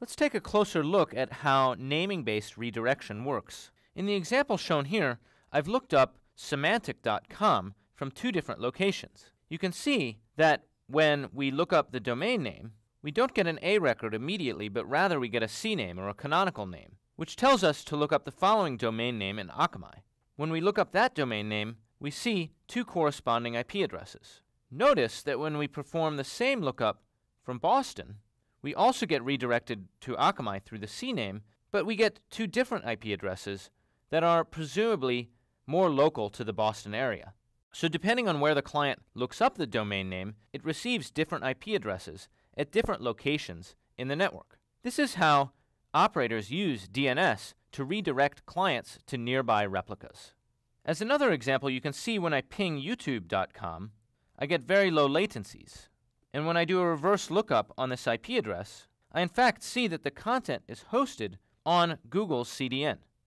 Let's take a closer look at how naming-based redirection works. In the example shown here, I've looked up semantic.com from two different locations. You can see that when we look up the domain name, we don't get an A record immediately, but rather we get a C name or a canonical name, which tells us to look up the following domain name in Akamai. When we look up that domain name, we see two corresponding IP addresses. Notice that when we perform the same lookup from Boston, we also get redirected to Akamai through the CNAME, but we get two different IP addresses that are presumably more local to the Boston area. So depending on where the client looks up the domain name, it receives different IP addresses at different locations in the network. This is how operators use DNS to redirect clients to nearby replicas. As another example, you can see when I ping youtube.com, I get very low latencies and when I do a reverse lookup on this IP address, I in fact see that the content is hosted on Google's CDN.